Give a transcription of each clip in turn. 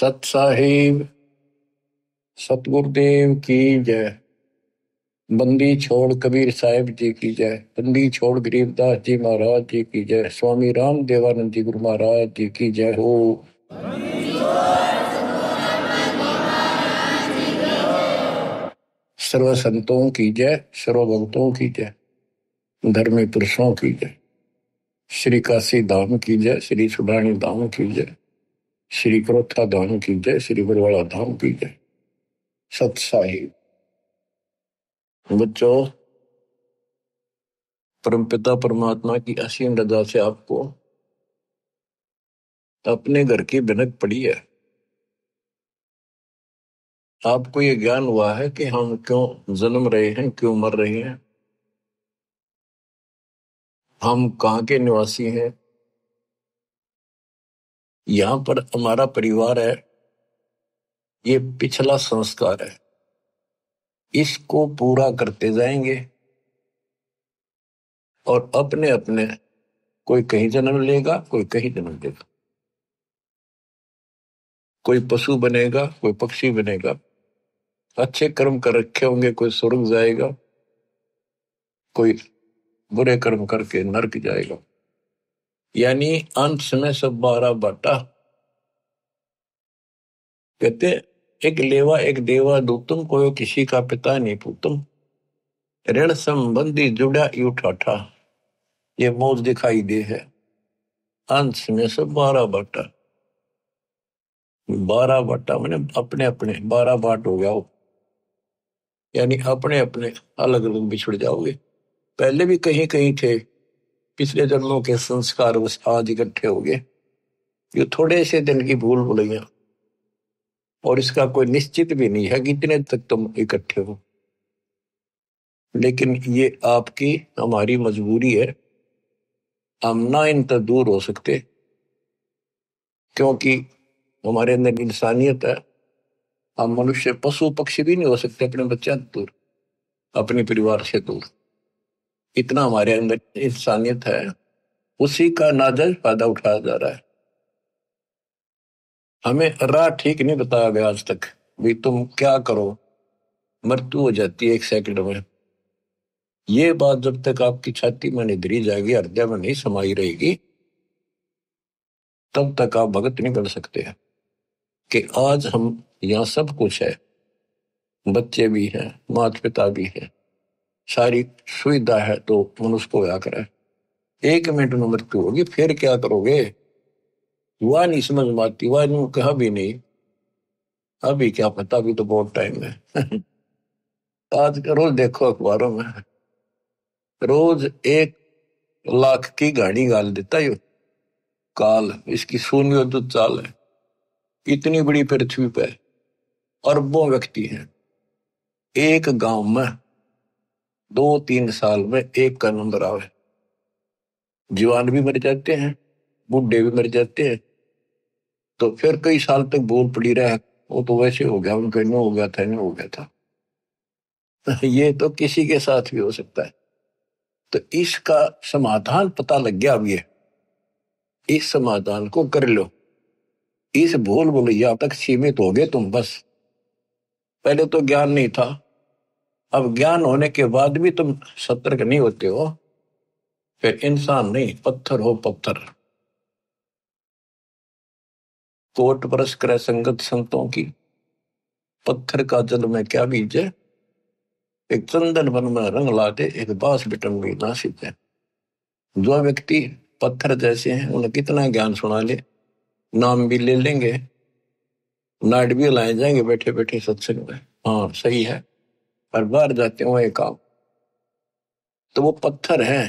सत साहिब सतगुरुदेव की जय बंदी छोड़ कबीर साहिब जी की जय बंदी छोड़ गरीबदास जी महाराज जी की जय स्वामी राम देवानंद जी गुरु महाराज जी की जय हो सर्व संतों की जय सर्व भक्तों की जय धर्मी पुरुषों की जय श्री काशी धाम की जय श्री सुडानी धाम की जय श्री क्रोथा धाम की जय श्री बरवाड़ा धाम की जय सत साहिब बच्चों परमपिता परमात्मा की असीम रजा से आपको अपने घर की बिनक पड़ी है आपको ये ज्ञान हुआ है कि हम क्यों जन्म रहे हैं क्यों मर रहे हैं हम कहाँ के निवासी हैं यहां पर हमारा परिवार है ये पिछला संस्कार है इसको पूरा करते जाएंगे और अपने अपने कोई कहीं जन्म लेगा कोई कहीं जन्म लेगा कोई पशु बनेगा कोई पक्षी बनेगा अच्छे कर्म कर रखे होंगे कोई स्वर्ग जाएगा कोई बुरे कर्म करके नरक जाएगा यानी अंश में सब बारह बाटा कहते एक लेवा एक देवा तुम को किसी का पिता नहीं पुतुम ऋण संबंधी जुड़ा यूठा ये मोज दिखाई दे है अंश में सब बारह बाटा बारह बाटा मैंने अपने अपने बारह बाट हो गया यानी अपने अपने अलग अलग बिछड़ जाओगे पहले भी कहीं कहीं थे पिछले जन्मों के संस्कार उस आज इकट्ठे हो गए ये थोड़े से दिन की भूल भुलैया और इसका कोई निश्चित भी नहीं है कितने तक तुम इकट्ठे हो लेकिन ये आपकी हमारी मजबूरी है हम ना इन तक दूर हो सकते क्योंकि हमारे अंदर इंसानियत है हम मनुष्य पशु पक्षी भी नहीं हो सकते अपने बच्चा दूर अपने परिवार से दूर इतना हमारे अंदर इंसानियत है उसी का नाजायज फायदा उठाया जा रहा है हमें राह ठीक नहीं बताया गया आज तक भी तुम क्या करो मृत्यु हो जाती है एक सेकंड में ये बात जब तक आपकी छाती में निधरी जाएगी हृदय में नहीं समाई रहेगी तब तक आप भगत नहीं बन सकते हैं कि आज हम यहाँ सब कुछ है बच्चे भी हैं माता पिता भी हैं सारी सुविधा है तो मनुष्य को व्या करे एक मिनट में मृत्यु होगी फिर क्या करोगे वह नहीं समझ माती वह कहा भी नहीं अभी क्या पता अभी तो बहुत टाइम है आज रोज देखो अखबारों में रोज एक लाख की गाड़ी गाल देता यो काल इसकी शून्य तो चाल है इतनी बड़ी पृथ्वी पर अरबों व्यक्ति हैं एक गांव में दो तीन साल में एक का नंबर आवे जवान भी मर जाते हैं बूढ़े भी मर जाते हैं तो फिर कई साल तक बोल पड़ी रहा वो तो वैसे हो गया उनका यूं हो गया था यूं हो गया था ये तो किसी के साथ भी हो सकता है तो इसका समाधान पता लग गया अब ये इस समाधान को कर लो इस भूल भुलैया तक सीमित हो गए तुम बस पहले तो ज्ञान नहीं था अब ज्ञान होने के बाद भी तुम सतर्क नहीं होते हो फिर इंसान नहीं पत्थर हो पत्थर कोट परस कर संगत संतों की पत्थर का जल में क्या बीजे एक चंदन वन में रंग ला दे एक बास बिटम भी ना सीते जो व्यक्ति पत्थर जैसे हैं उन्हें कितना ज्ञान सुना ले नाम भी ले लेंगे नाट भी लाए जाएंगे बैठे बैठे सत्संग में हाँ सही है पर बाहर जाते हो एक आप तो वो पत्थर है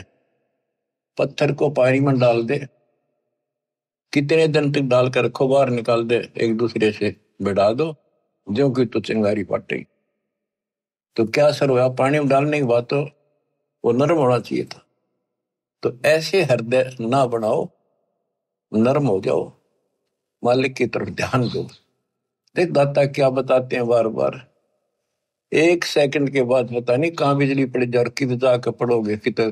पत्थर को पानी में डाल दे कितने दिन तक डाल कर रखो बाहर निकाल दे एक दूसरे से बिड़ा दो जो कि तो चिंगारी फट तो क्या असर हुआ पानी में डालने की बात तो वो नरम होना चाहिए था तो ऐसे हृदय ना बनाओ नरम हो जाओ मालिक की तरफ ध्यान दो देख दाता क्या बताते हैं बार बार एक सेकंड के बाद पता नहीं कहाँ बिजली पड़ और किधर जाकर पड़ोगे कितने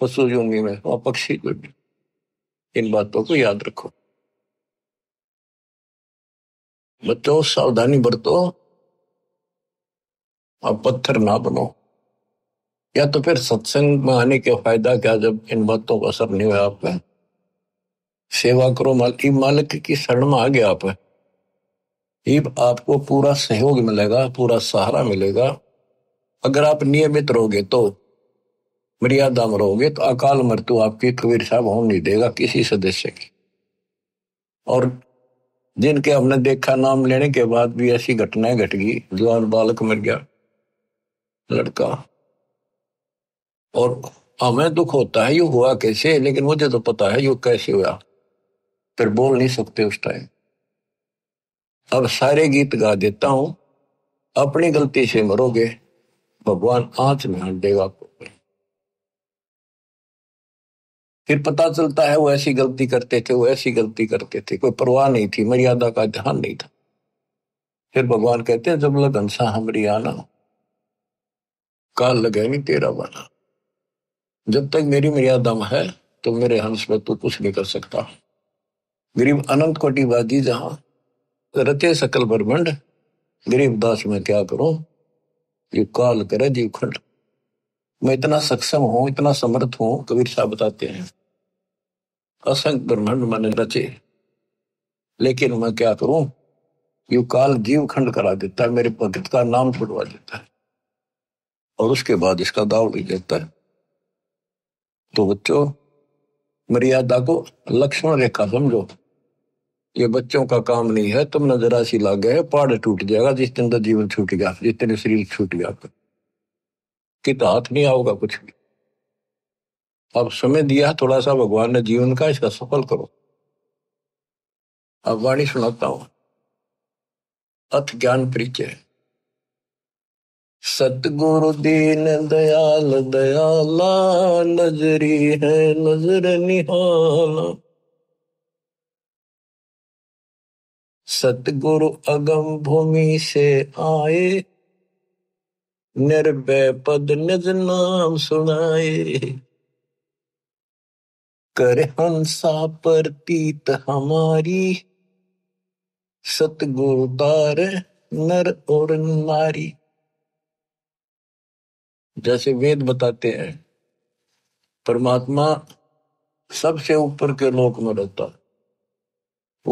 पशु जूंगी में वहां पक्षी इन बातों को याद रखो बच्चों सावधानी बरतो और पत्थर ना बनो या तो फिर सत्संग में आने के फायदा क्या जब इन बातों का असर नहीं हुआ आप सेवा करो मालिक मालिक की शरण में आ गया आप है टीम आपको पूरा सहयोग मिलेगा पूरा सहारा मिलेगा अगर आप नियमित रहोगे तो मर्यादा में रहोगे तो अकाल मृत्यु आपकी कबीर साहब होने नहीं देगा किसी सदस्य की और जिनके हमने देखा नाम लेने के बाद भी ऐसी घटनाएं घट गई जवान बालक मर गया लड़का और हमें दुख होता है यू हुआ कैसे लेकिन मुझे तो पता है यू कैसे हुआ फिर बोल नहीं सकते उस टाइम अब सारे गीत गा देता हूं अपनी गलती से मरोगे भगवान आंच में हट देगा आपको फिर पता चलता है वो ऐसी गलती करते थे वो ऐसी गलती करते थे कोई परवाह नहीं थी मर्यादा का ध्यान नहीं था फिर भगवान कहते हैं जब लग सा हमरी आना काल लगे नहीं तेरा बना जब तक मेरी मर्यादा में है तो मेरे हंस में तू कुछ नहीं कर सकता गरीब अनंत कोटिबाजी जहां रचे सकल ब्रह्मंड गरीब दास में क्या करो ये काल करे जीव खंड मैं इतना सक्षम हूं इतना समर्थ हूं कबीर साहब बताते हैं असंख्य ब्रह्मंड मैंने रचे लेकिन मैं क्या करूं यु काल जीव खंड करा देता है मेरे भगत का नाम छुड़वा देता है और उसके बाद इसका दाव ले देता है तो बच्चों मर्यादा को लक्ष्मण रेखा समझो ये बच्चों का काम नहीं है तुम नजरा सी लाग गए पहाड़ टूट जाएगा जिस दिन का तो जीवन छूट गया जिस दिन शरीर छूट गया कि तो हाथ नहीं आओगा कुछ भी अब समय दिया थोड़ा सा भगवान ने जीवन का इसका सफल करो अब वाणी सुनाता हूं अथ ज्ञान परिचय सतगुरु दीन दयाल दयाला नजरी है नजर निहाला सतगुरु अगम भूमि से आए निर्भय पद निज नाम सुनाए कर हंसा प्रतीत हमारी सतगुरुदार नर और नारी जैसे वेद बताते हैं परमात्मा सबसे ऊपर के लोक में रहता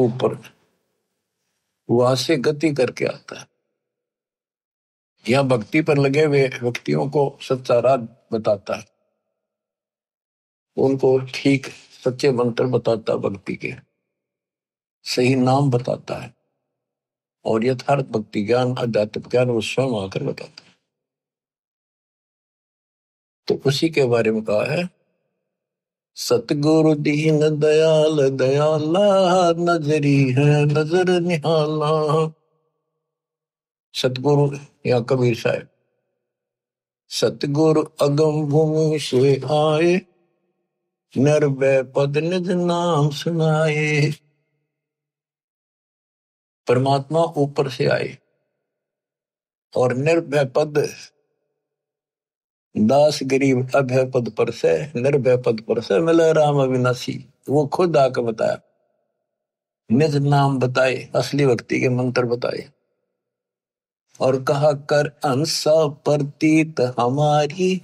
ऊपर वहां से गति करके आता है यहां भक्ति पर लगे हुए व्यक्तियों को सच्चाराध बताता है उनको ठीक सच्चे मंत्र बताता भक्ति के सही नाम बताता है और यथार्थ भक्ति ज्ञान अध्यात्म ज्ञान वो स्वयं आकर बताता है तो उसी के बारे में कहा है सतगुरु दीन दयाल दयाला नजरी है नजर निहाला सतगुरु या कबीर साहेब सतगुरु अगम भूमि से आए निर्भय पद निज नाम सुनाए परमात्मा ऊपर से आए और निर्भय पद दास गरीब अभय पद पर से निर्भय पद पर से मिले राम अविनाशी वो खुद आकर बताया निज नाम बताए असली भक्ति के मंत्र बताए और कहा कर अंसा प्रतीत हमारी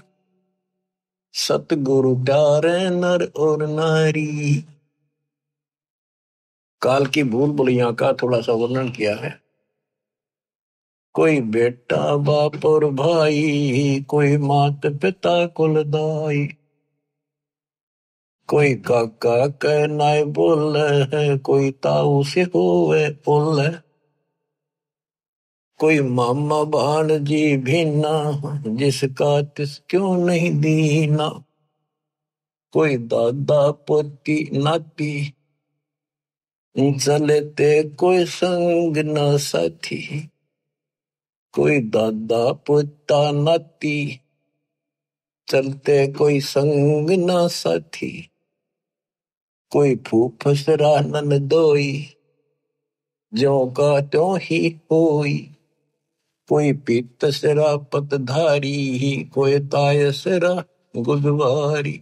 सतगुरु प्यारे नर और नारी काल की भूल भुलैया का थोड़ा सा वर्णन किया है कोई बेटा बाप और भाई कोई मात पिता कुलदाई कोई काका कहनाए बोल है कोई ताऊ से हो बोल कोई मामा भाण जी भीना जिसका तिस क्यों नहीं दीना कोई दादा पोती नाती ते कोई संग ना साथी कोई दादा पोता नाती चलते कोई संग ना साथी कोई फूफसरा नन दोई जो का त्यों ही होई कोई पीतसरा पतधारी ही कोई तायसरा गुजवारी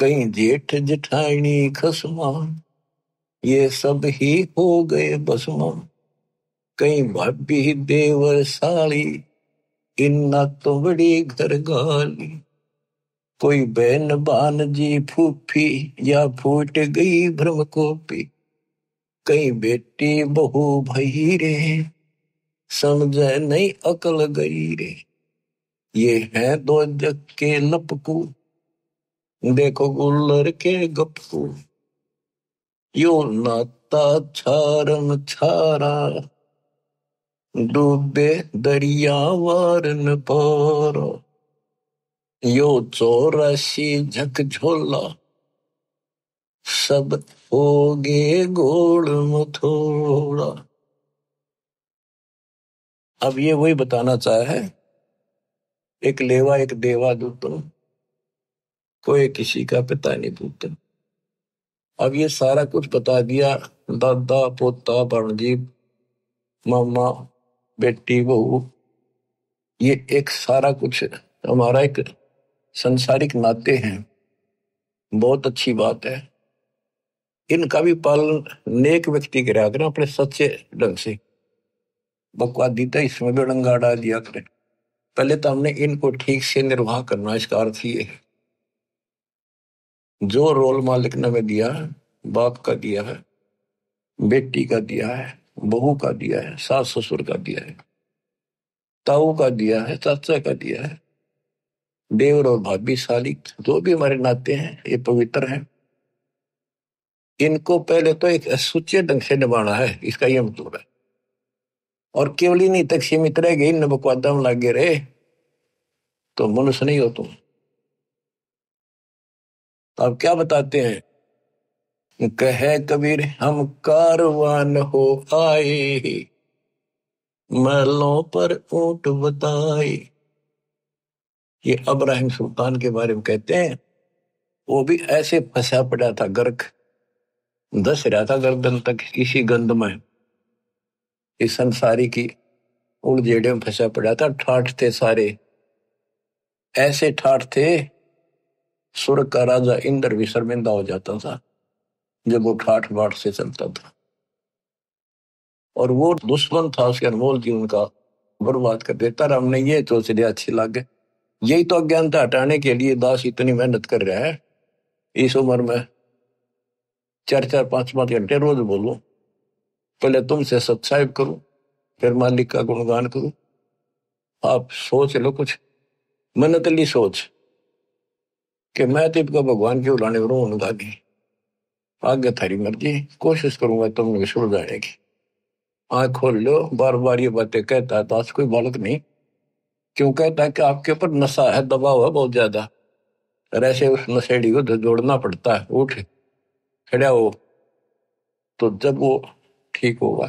कहीं जेठ जिठाणी खसमान ये सब ही हो गए बसमान कई भाभी देवर साली इन्ना तो बड़ी घर गाली कोई बहन बान जी फूफी या फूट गई भ्रम कोपी कई बेटी बहु भई रे समझ नहीं अकल गई रे ये है दो जग के लपकू देखो गुल्लर के गपकू यो नाता छारम छारा डूबे दरिया न पारा यो चौरासी झकझोला सब हो गए गोल मथोड़ा अब ये वही बताना चाहे एक लेवा एक देवा दूत कोई किसी का पिता नहीं दूत अब ये सारा कुछ बता दिया दादा पोता बणजीव मामा बेटी बहू ये एक सारा कुछ हमारा एक संसारिक नाते हैं बहुत अच्छी बात है इनका भी पालन नेक व्यक्ति कराया करें अपने सच्चे ढंग से बकवा दीता इसमें भी डंगा डाल दिया करें पहले तो हमने इनको ठीक से निर्वाह करना इसका अर्थ ये जो रोल मालिक ने हमें दिया बाप का दिया है बेटी का दिया है बहू का दिया है सास ससुर का दिया है ताऊ का दिया है चाचा का दिया है देवर और भाभी साली जो भी हमारे नाते हैं ये पवित्र हैं इनको पहले तो एक सूचे ढंग से निभाना है इसका यह मतलब है और केवल ही नहीं तक सीमित रह गए इन बकवादम लागे रहे तो मनुष्य नहीं हो तुम आप क्या बताते हैं कहे कबीर हम कारवान हो आए महलों पर ऊंट बताए ये अब्राहिम सुल्तान के बारे में कहते हैं वो भी ऐसे फंसा पड़ा था गर्क दस रहा था गर्दन तक इसी गंध में इस संसारी की जेड़े में फंसा पड़ा था ठाठ थे सारे ऐसे ठाठ थे सुर का राजा इंद्र भी शर्मिंदा हो जाता था जब वो ठाठ बाट से चलता था और वो दुश्मन था उसके अनमोल जी उनका बर्बाद कर देता राम ने ये तो सीधे अच्छे लग गए यही तो अज्ञानता हटाने के लिए दास इतनी मेहनत कर रहा है इस उम्र में चार चार पांच पांच घंटे रोज बोलो पहले तुमसे सब्सक्राइब करो फिर मालिक का गुणगान करो आप सोच लो कुछ मन्नतली सोच कि मैं तो भगवान की लाने वो उनका नहीं आगे थारी मर्जी कोशिश करूंगा तुम लोग जाने की आँख खोल लो बार बार ये बातें कहता है तो आज कोई बालक नहीं क्यों कहता है कि आपके ऊपर नशा है दबाव है बहुत ज्यादा और ऐसे उस नशेड़ी को तो जोड़ना पड़ता है उठ खड़ा हो तो जब वो ठीक होगा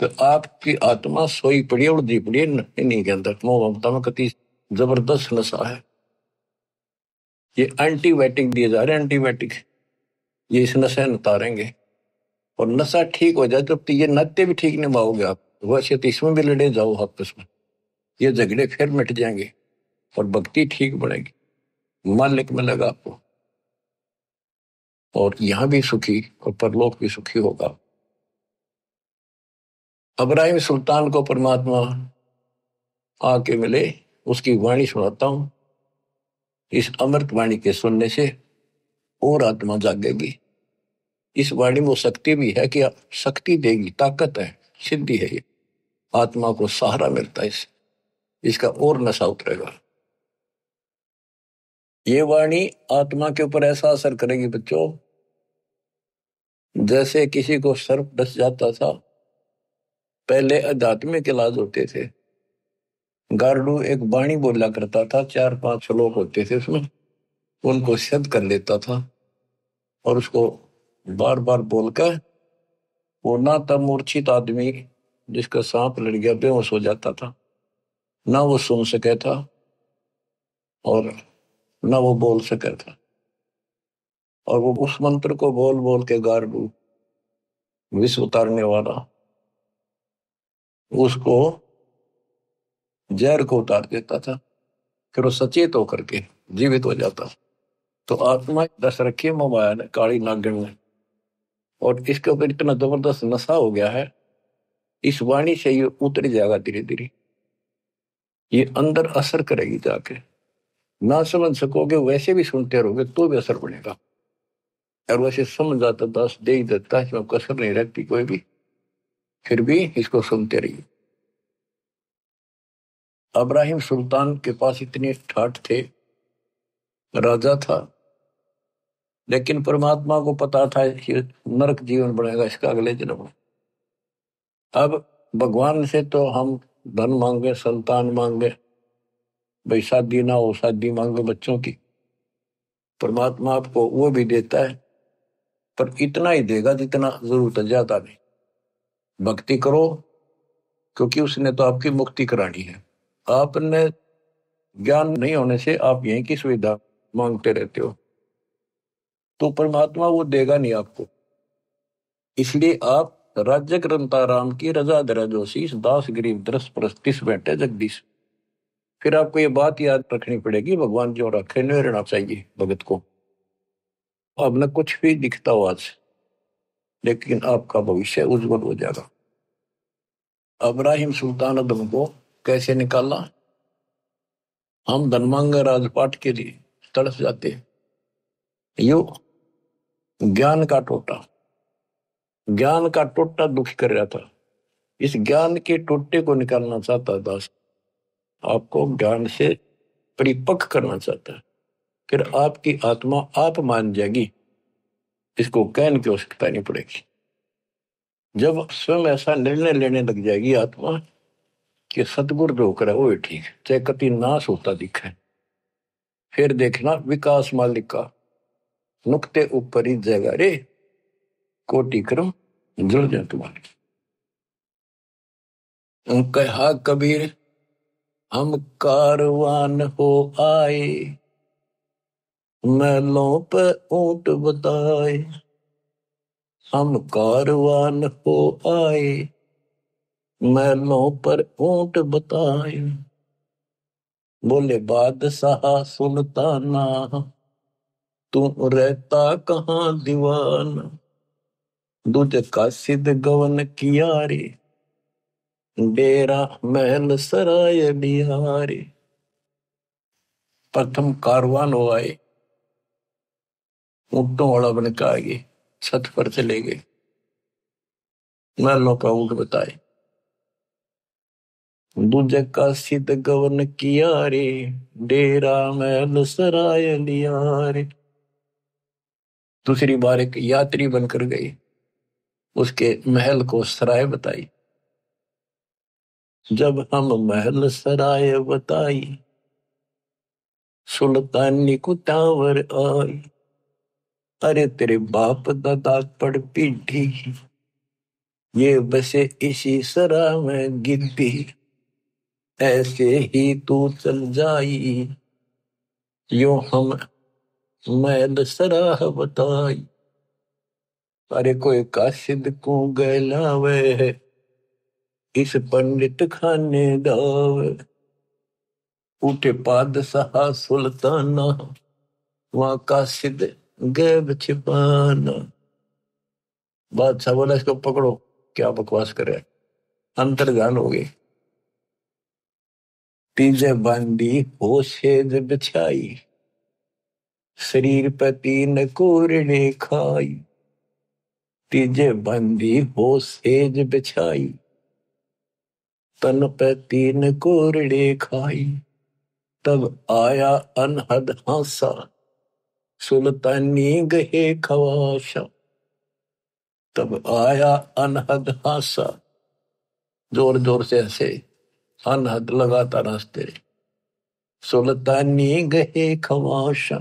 तो आपकी आत्मा सोई पड़ी और दी पड़ी नहीं के अंदर मोह ममता में कति जबरदस्त नशा है ये एंटीबायोटिक दिए जा रहे हैं एंटीबायोटिक ये इस नशे उतारेंगे और नशा ठीक हो जाए जब तो ये नाते भी ठीक निभाओगे आप तो वैसे इसमें भी लड़े जाओ आपस में ये झगड़े फिर मिट जाएंगे और भक्ति ठीक बढ़ेगी मालिक में लगा आपको और यहां भी सुखी और परलोक भी सुखी होगा अब्राहिम सुल्तान को परमात्मा आके मिले उसकी वाणी सुनाता हूं इस अमृत वाणी के सुनने से और आत्मा जागेगी इस वाणी में शक्ति भी है कि शक्ति देगी ताकत है सिद्धि है ये आत्मा को सहारा मिलता है इस, इसका और नशा उतरेगा ये वाणी आत्मा के ऊपर ऐसा असर करेगी बच्चों जैसे किसी को सर्प डस जाता था पहले अध्यात्मिक इलाज होते थे गार्डू एक बाणी बोला करता था चार पांच श्लोक होते थे उसमें उनको सिद्ध कर लेता था और उसको बार बार बोलकर वो ना तो मूर्छित आदमी जिसका सांप लड़ गया बेहोश हो जाता था ना वो सुन सके था और ना वो बोल सके था और वो उस मंत्र को बोल बोल के गार डू विश्व उतारने वाला उसको जहर को उतार देता था फिर वो सचेत होकर के जीवित हो जाता तो आत्मा दस रखी मोबाइल मोबाया ने काली नागिन ने और इसके ऊपर इतना जबरदस्त नशा हो गया है इस वाणी से ये उतर जाएगा धीरे धीरे ये अंदर असर करेगी जाके ना समझ सकोगे वैसे भी सुनते रहोगे तो भी असर पड़ेगा और वैसे समझ जाता दस दे ही देता है इसमें कसर नहीं रहती कोई भी फिर भी इसको सुनते रहिए अब्राहिम सुल्तान के पास इतने ठाठ थे राजा था लेकिन परमात्मा को पता था नरक जीवन बनेगा इसका अगले जन्म अब भगवान से तो हम धन मांगे संतान मांगे भाई शादी ना हो शादी मांगे बच्चों की परमात्मा आपको वो भी देता है पर इतना ही देगा जितना जरूरत है ज्यादा नहीं भक्ति करो क्योंकि उसने तो आपकी मुक्ति करानी है आपने ज्ञान नहीं होने से आप यहीं की सुविधा मांगते रहते हो तो परमात्मा वो देगा नहीं आपको इसलिए आप राज्य राम की रजा दराजोशीष दास गरीब दृश प्रस्तिस बैठे जगदीश फिर आपको ये बात याद रखनी पड़ेगी भगवान जो रखे निर्णा चाहिए भगत को अब न कुछ भी दिखता हो आज लेकिन आपका भविष्य उज्जवल हो जाएगा अब्राहिम सुल्तान अदम को कैसे निकाला हम धनमांग राजपाट के लिए तड़स जाते यो ज्ञान का टोटा ज्ञान का टोटा दुखी कर रहा था इस ज्ञान के टोटे को निकालना चाहता दास आपको ज्ञान से परिपक्व करना चाहता है फिर आपकी आत्मा आप मान जाएगी इसको कहन की आवश्यकता नहीं पड़ेगी जब स्वयं ऐसा निर्णय लेने लग जाएगी आत्मा कि सदगुरु जो करे वो ठीक चाहे कति नाश होता दिखा फिर देखना विकास मालिक का नुक्ते ऊपर ही जगह रे कोटि करो जुड़ जा तुम्हारे कहा कबीर हम कारवान हो आए मैलों पे ऊट बताए हम कारवान हो आए मैलों पर ऊट बताए बोले बादशाह सुनता ना तू रहता कहाँ दीवान दूज का सिद्ध गवन किया रे डेरा महल सराय बिहारे प्रथम कारवान हो आए ऊँटों वाला बन के आगे छत पर चले गए महलों का ऊट बताए दूजे का सिद्ध गवन किया रे डेरा महल सराय लिया रे दूसरी बार एक यात्री बनकर गई उसके महल को सराय बताई जब हम महल सराय बताई सुल्तानी को तावर आई अरे तेरे बाप दादा पड़ पीढ़ी ये बसे इसी सरा में गिद्दी ऐसे ही तू चल जाई यो हम मैल सराह बताई अरे कोई काशिद को गैलावे इस पंडित खाने दावे उठे पाद सहा सुल्ताना वहां काशिद गैब छिपाना बादशाह बोला इसको पकड़ो क्या बकवास करे अंतर जान हो गई तीजे बांधी होशेज बिछाई शरीर पति तीन कोरणे खाई तीजे बंदी हो सेज बिछाई तन पे तीन कोरड़े खाई तब आया अनहद हासा सुल्तानी गहे खवाशा तब आया अनहद हासा जोर जोर से ऐसे अनहद लगातार हंसते सुल्तानी गहे खवाशा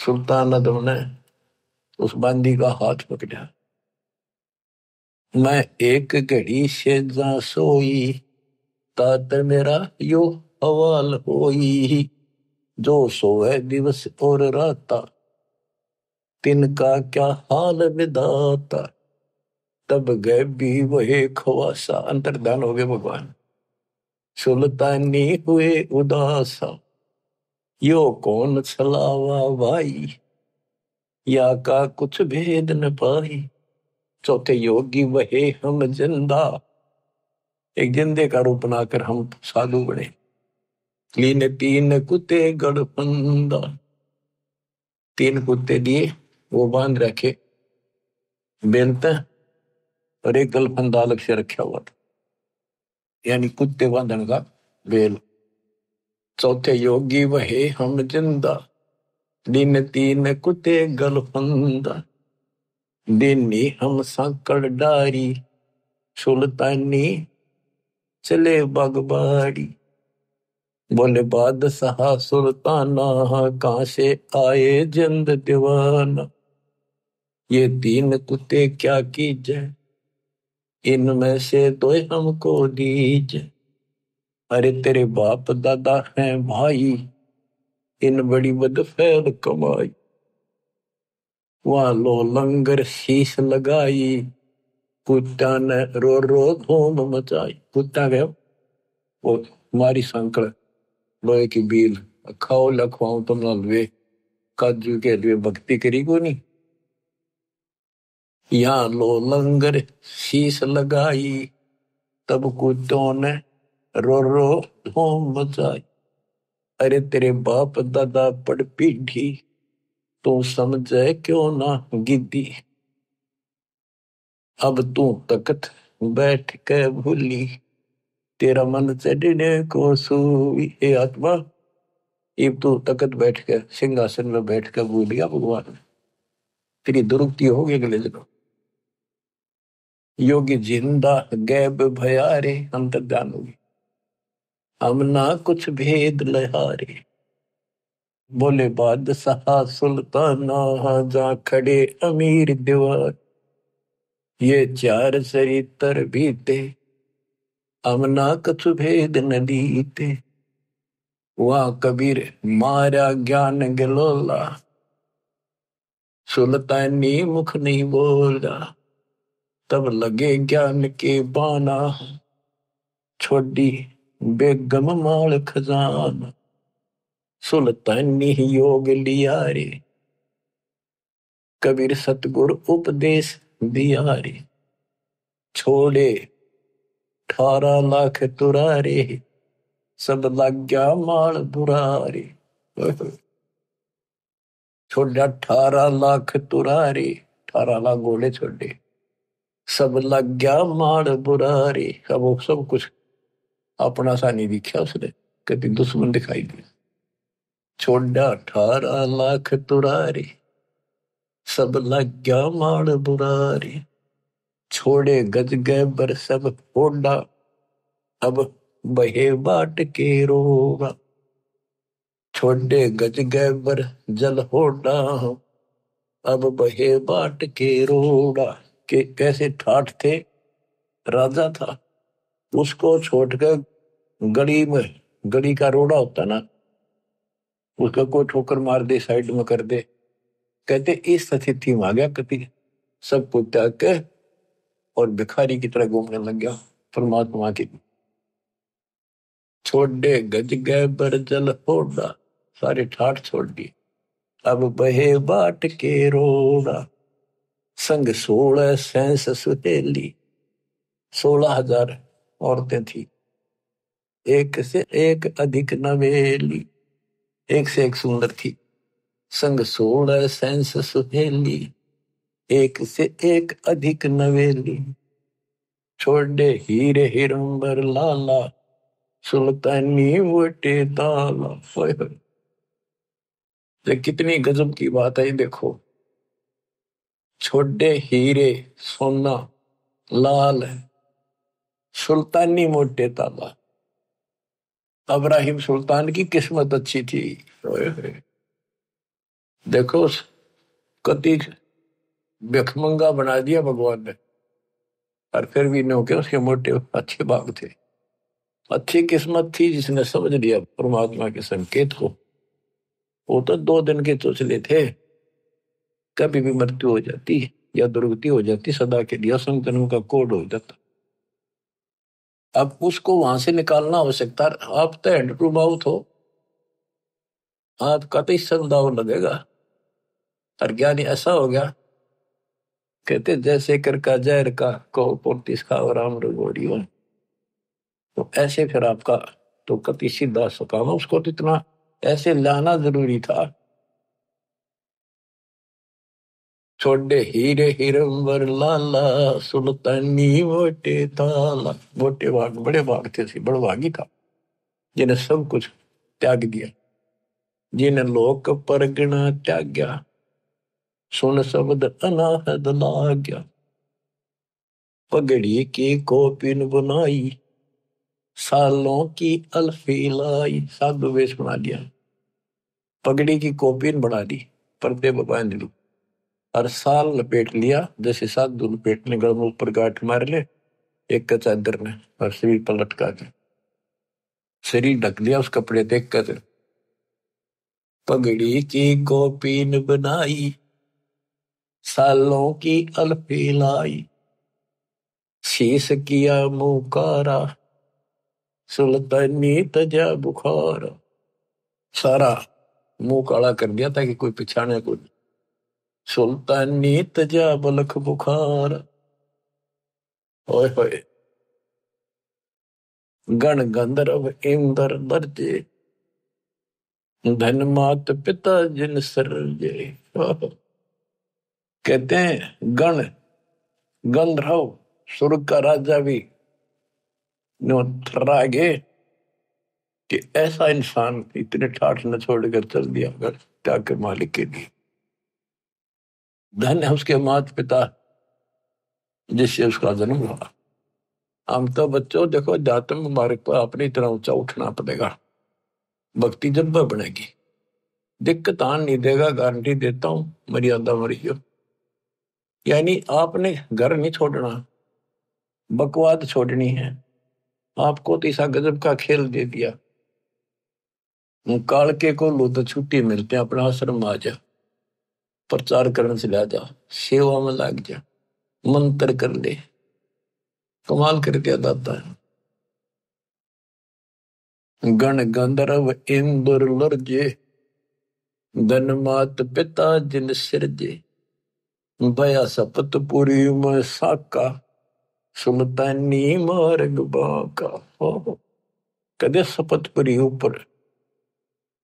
सुल्तान अदम ने तो उस बंदी का हाथ पकड़ा मैं एक घड़ी शेजा सोई तात मेरा यो हवाल होई जो सोए दिवस और राता तिनका क्या हाल विदाता तब गए भी वह खवासा अंतर्धान हो गए भगवान सुल्तानी हुए उदासा यो कौन छलावा भाई या का कुछ भेद न पाई चौथे योगी वहे हम जिंदा एक जिंदे का रूप बनाकर हम साधु बने लीन तीन कुत्ते गड़फंदा तीन कुत्ते दिए वो बांध रखे बेलता और एक गलफंदा अलग से रखा हुआ था यानी कुत्ते बांधन का बेल चौथे योगी वहे हम जिंदा दिन तीन कुते गलफंदा दिनी हम सांकड़ डारी सुल्तानी चले बगबाड़ी बोले सहा सुल्ताना कहा से आए जंद दीवाना ये तीन कुत्ते क्या कीजे इनमें से दो तो हमको दीजे अरे तेरे बाप दादा हैं भाई इन बड़ी बदफैल कमाई वहां लो लंगर शीश लगाई कुत्ता ने रो रो धूम मचाई कुत्ता गया वो मारी संकल लोहे की बील खाओ लखवाओ तुम ना लुए काजू के लिए भक्ति करी को नहीं यहां लो लंगर शीश लगाई तब कुत्तों ने रो रो हो मचाई अरे तेरे बाप दादा पड़ पीढ़ी तू समझ क्यों ना गिदी अब तू तकत बैठ के भूली तेरा मन चढ़ने को सूई हे आत्मा इब तू तकत बैठ के सिंहासन में बैठ के गया भगवान तेरी दुरुक्ति होगी अगले दिनों योगी जिंदा गैब भयारे अंतर ध्यान होगी हम ना कुछ भेद लहारे बोले सहा सुल्ताना जा खड़े अमीर दीवार ये चार तर बीते हम ना कुछ भेद न दीते वहां कबीर मारा ज्ञान गलोला सुल्तानी मुख नहीं बोला तब लगे ज्ञान के बाना छोड़ी बेगम माल खजान सुलतानी योग लिया रे कबीर सतगुर उपदेश दिया रे छोड़े अठारह लाख तुरारे सब लाग्या गया माल बुरारे छोड़ा अठारह लाख तुरारे अठारह लाख गोले छोड़े सब लग गया माल बुरारे अब वो सब कुछ अपना सा नहीं दिखा उसने कभी दुश्मन दिखाई दिया छोड़ा अठारह लाख तुरारी सब लग गया माड़ बुरारी छोड़े गज गए बर सब फोड़ा अब बहे बाट के रोगा छोड़े गज गए बर जल होडा अब बहे बाट के रोड़ा के कैसे ठाठ थे राजा था उसको छोड़कर गली में गली का रोड़ा होता ना उसका कोई ठोकर मार दे साइड में कर दे कहते इस स्थिति में आ गया कति सब कुछ त्याग के और भिखारी की तरह घूमने लग गया परमात्मा की दे गज गए बर जल होड़ा सारे ठाट छोड़ दिए अब बहे बाट के रोड़ा संग सोलह सैंस सुहेली सोलह हजार औरतें थी एक से एक अधिक नवेली एक से एक सुंदर थी संग सोड़ सेंस सुहेली एक से एक अधिक नवेली छोड़े हीरे हिरंबर लाला सुल्तानी वटे ताला ये कितनी गजब की बात है देखो छोटे हीरे सोना लाल है सुल्तानी मोटे ताला अब्राहिम सुल्तान की किस्मत अच्छी थी देखो कति बेखमंगा बना दिया भगवान ने और फिर भी नो के उसके मोटे अच्छे भाग थे अच्छी किस्मत थी जिसने समझ लिया परमात्मा के संकेत को वो तो दो दिन के चुचले थे कभी भी मृत्यु हो जाती या दुर्गति हो जाती सदा के लिए असंतनों का कोड हो जाता अब उसको वहां से निकालना आवश्यकता आप तो हैंड टू माउथ हो आपका तो इससे दाव लगेगा और ज्ञानी ऐसा हो गया कहते जैसे कर का जहर का कहो पोतीस का और राम हो तो ऐसे फिर आपका तो कति सीधा सकामा उसको तो इतना ऐसे लाना जरूरी था छोड़े हीरे हिरंबर लाला सुल्तानी वोटे ताला वोटे भाग बड़े भाग थे सी बड़भागी था जिन्हें सब कुछ त्याग दिया जिन्हें लोक त्याग गया सुन शब्द अनाहद गया पगड़ी की कोपिन बनाई सालों की अल्फी लाई साधु वेश बना दिया पगड़ी की कोपिन बना दी पर्दे भगवान दिलू हर साल लपेट लिया जैसे साधु लपेटने गर्म ऊपर गाठ मार ले एक का चादर ने और शरीर पर लटका के शरीर ढक दिया उस कपड़े देख कर पगड़ी की गोपीन बनाई सालों की अलफी लाई शीश किया मुकारा सुल्तानी तजा बुखार सारा मुंह काला कर दिया ताकि कोई पिछाने कोई सुल्तानी तजा बलख बुखार ओए गण गंधर्व इंदर दर्जे धन मात पिता जिन सरजे कहते हैं गण गंधर्व सुर का राजा भी रागे कि ऐसा इंसान इतने ठाठ न छोड़कर चल दिया अगर जाकर मालिक के लिए धन्य उसके माता पिता जिससे उसका जन्म हुआ हम तो बच्चों देखो जातम मार्ग पर अपनी तरह ऊंचा उठना पड़ेगा भक्ति जब्बा बनेगी दिक्कत आन नहीं देगा गारंटी देता हूँ मर्यादा मरियो यानी आपने घर नहीं छोड़ना बकवाद छोड़नी है आपको तो ऐसा गजब का खेल दे दिया काल के को लुद छुट्टी मिलते अपना आश्रम आ जा प्रचार करने से ला जा सेवा में लाग जा मंत्र कर ले कमाल कर दिया दाता है गण गंधर्व इंदुर लर्जे धन मात पिता जिन सिरजे भया सपतपुरी में साका सुमता नी मार्ग बाका कदे सपत पूरी ऊपर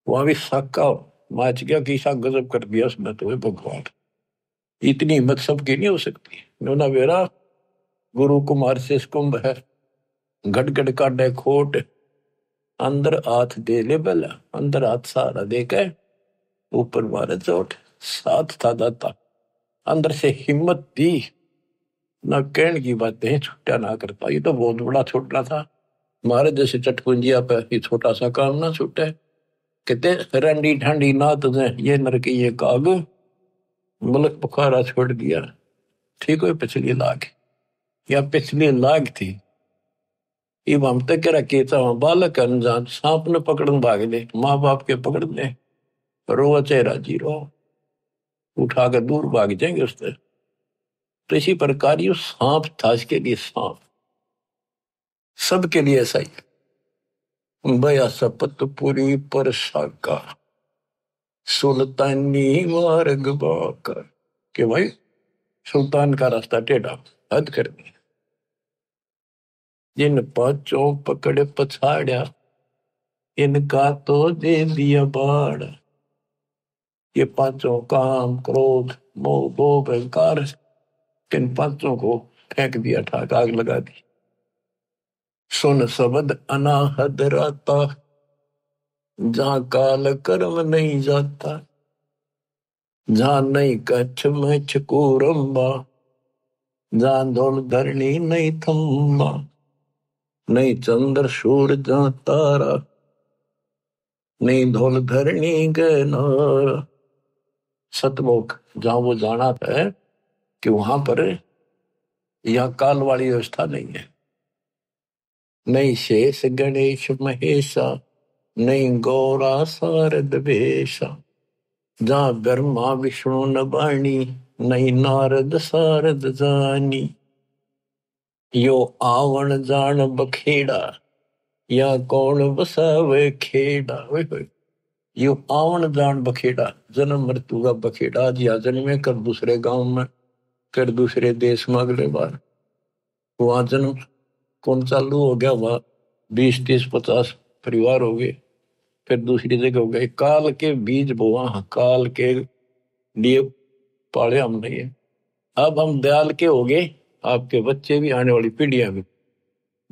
वहां भी साका माच गया कैसा गजब कर दिया उसने तुम्हें भगवान इतनी हिम्मत सबकी नहीं हो सकती नोना वेरा गुरु कुमार से कुंभ है गड़गड़ का डे खोट अंदर हाथ दे ले भला अंदर हाथ सहारा दे के ऊपर मारे चोट साथ था दाता अंदर से हिम्मत दी ना कहने की बातें छुट्टा ना कर ये तो बहुत बड़ा छोटा था मारे जैसे चटपुंजिया पर छोटा सा काम ना छुट्टे कहते रंडी ठंडी ना तुझे ये नर ये काग मुल्क बुखारा छोड़ दिया ठीक हो पिछली लाग या पिछली लाग थी इब हम तक करा केता हुआ बालक अनजान सांप ने पकड़न भाग ले माँ बाप के पकड़ ले रो चेहरा जी रो उठा कर दूर भाग जाएंगे उससे तो इसी प्रकार यू सांप था इसके लिए सांप सबके लिए ऐसा ही है बया सपतपुरी पर साका सुल्तानी मार्ग बाकर के भाई सुल्तान का रास्ता टेढ़ा हद कर दिया जिन पाचों पकड़े पछाड़ा इनका तो दे दिया बाढ़ ये पांचों काम क्रोध मोह दो बहकार इन पांचों को फेंक दिया ठाक आग लगा दी सुन सबद अनाहद राता जहां काल कर्म नहीं जाता जहां नहीं कच्छ मच्छ को रंबा जहा धोल धरणी नहीं थम्बा नहीं चंद्र सूर जा तारा नहीं धोल धरणी गहनारा सतमुख जहां वो जाना है कि वहां पर यह काल वाली व्यवस्था नहीं है नहीं शेष गणेश महेशा नहीं गौरा सारद भेषा जहाँ ब्रह्मा विष्णु नबाणी नहीं नारद सारद जानी यो आवण जान बखेड़ा या कौन बसावे खेड़ा यो आवण जान बखेड़ा जन्म मृत्यु का बखेड़ा आज या जन्मे कर दूसरे गांव में कर दूसरे देश में अगले बार हुआ जन्म कौन चालू हो गया वहां बीस तीस पचास परिवार हो गए फिर दूसरी जगह हो गए काल के बीज बोआ काल के लिए पाले हमने ये अब हम दयाल के हो गए आपके बच्चे भी आने वाली पीढ़ियां भी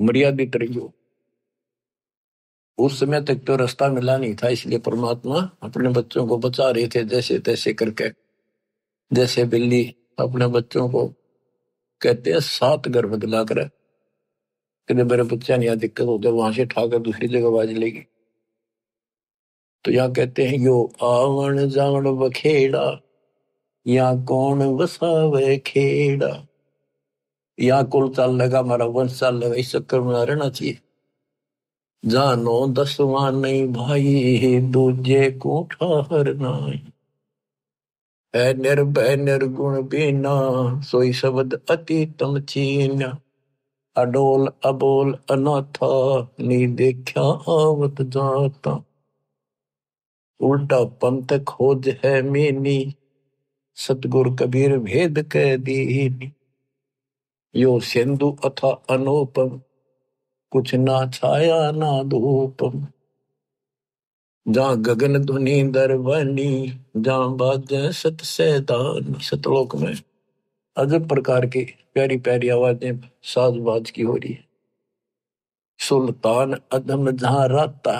मर्यादित हो उस समय तक तो रास्ता मिला नहीं था इसलिए परमात्मा अपने बच्चों को बचा रहे थे जैसे तैसे करके जैसे बिल्ली अपने बच्चों को कहते हैं सात घर बदला कर कि मेरे बच्चा नहीं यहाँ दिक्कत होता है वहां से उठाकर दूसरी जगह बाज लेगी तो यहाँ कहते हैं यो आवण जावण बखेड़ा यहाँ कौन वसा वे खेड़ा या कुल चल लगा हमारा वंश चाल लगा इस चक्कर में रहना चाहिए जानो दसवा नहीं भाई दूजे को ठहर नहीं है बिना सोई शब्द अति तम चीना अडोल अबोल अनाथा नी देखा आवत जाता उल्टा पंत खोज है मेनी सतगुर कबीर भेद कह दीनी यो सिंधु अथा अनोपम कुछ ना छाया ना धूपम जा गगन धुनी दरवनी जा बाज सत सैदान सतलोक में अजब प्रकार की प्यारी प्यारी आवाजें साजबाज की हो रही है सुल्तान अदम जहां राता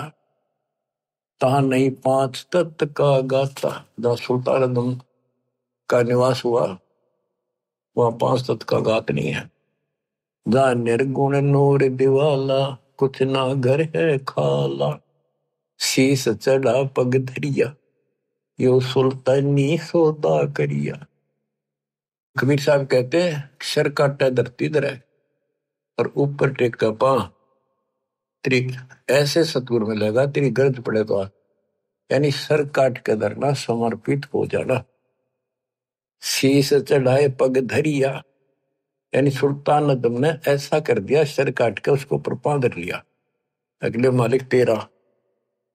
ता नहीं पांच तत् का गाता जहां सुल्तान अदम का निवास हुआ वहां पांच तत् का गात नहीं है जहां निर्गुण नूर दिवाला कुछ ना घर है खाला शीस चढ़ा पग धरिया यो सुल्तानी सौदा करिया कबीर साहब कहते हैं सर काटा धरती दर है और ऊपर टेका पा तेरी ऐसे सतगुर में लगा तेरी गर्द पड़े तो यानी सर काट के धरना समर्पित हो जाना शीश चढ़ाए पग धरिया यानी सुल्तान अदम ने ऐसा कर दिया सर काट के उसको ऊपर पाँ धर लिया अगले मालिक तेरा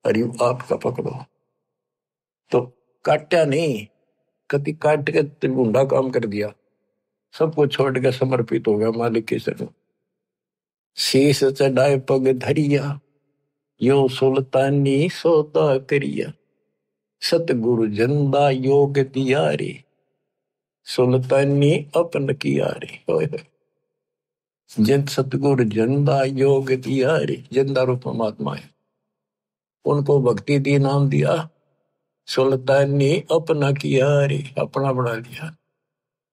अरे आपका पकड़ो तो काटा नहीं कति काट के गुंडा काम कर दिया सब कुछ छोड़ के समर्पित हो गया मालिक के सर शीश चढ़ाए पग धरिया यो सुल्तानी सोता करिया सतगुरु जंदा योग दिया रे सुल्तानी अपन किया रे जिन सतगुरु जंदा योग दिया रे जिंदा रूप परमात्मा है उनको भक्ति दी नाम दिया सुल्तानी ने अपना किया रे अपना बना लिया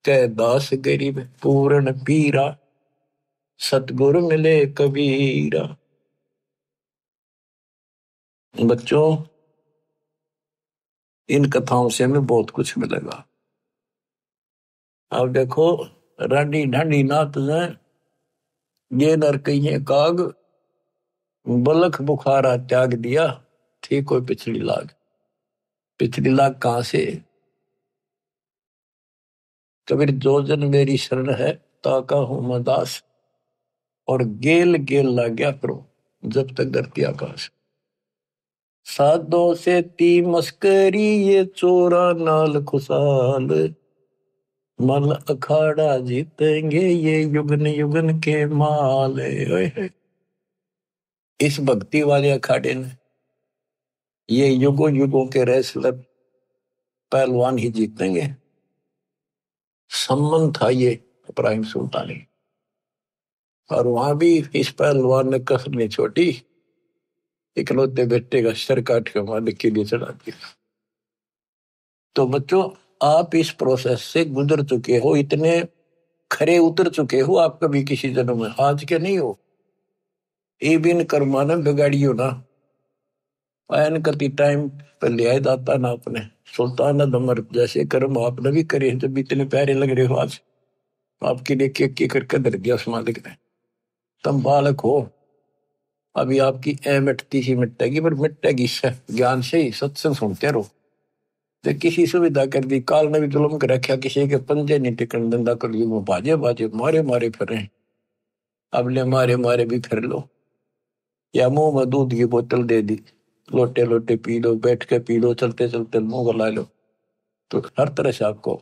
कह दास गरीब पूर्ण पीरा सतगुर मिले कबीरा बच्चों इन कथाओं से हमें बहुत कुछ मिलेगा अब देखो राडी ढाडी नात है ये नर कहिए काग बलख बुखारा त्याग दिया ठीक हो पिछड़ी लाग पिछलीला कहाँ से कबीर जो जन मेरी शरण है ताका हूं मैं दास और गेल गेल ला गया करो जब तक धरती आकाश साधो से ती मस्करी ये चोरा नाल खुशाल मन अखाड़ा जीतेंगे ये युगन युगन के माल इस भक्ति वाले अखाड़े ने ये युगो युगों के रेसलर पहलवान ही जीतेंगे सम्मान था ये इब्राहिम सुल्तानी और वहां भी इस पहलवान ने कसर नहीं छोटी इकलौते बेटे का सर काट के मालिक के लिए चढ़ा दिया तो बच्चों आप इस प्रोसेस से गुजर चुके हो इतने खरे उतर चुके हो आप कभी किसी जन्म में आज के नहीं हो ये बिन कर्मा ने बिगाड़ियो ना आयन कति टाइम पर लिया दाता ना अपने सुल्तान दमर जैसे कर्म आपने भी करे हैं जब इतने प्यारे लग रहे हो आज आपके लिए के के करके धर दिया उस मालिक ने तुम बालक हो अभी आपकी ए मिटती ही मिटेगी पर मिटेगी ज्ञान से ही सत्संग सुनते रहो तो किसी सुविधा कर दी काल ने भी जुलम कर रखा किसी के पंजे नहीं टिकन धंधा कर लियो वो बाजे बाजे मारे मारे फिर अब ले मारे मारे भी फिर लो या मुंह में दूध की बोतल दे दी लोटे लोटे पी लो बैठ के पी लो चलते चलते मुंह ला लो तो हर तरह से आपको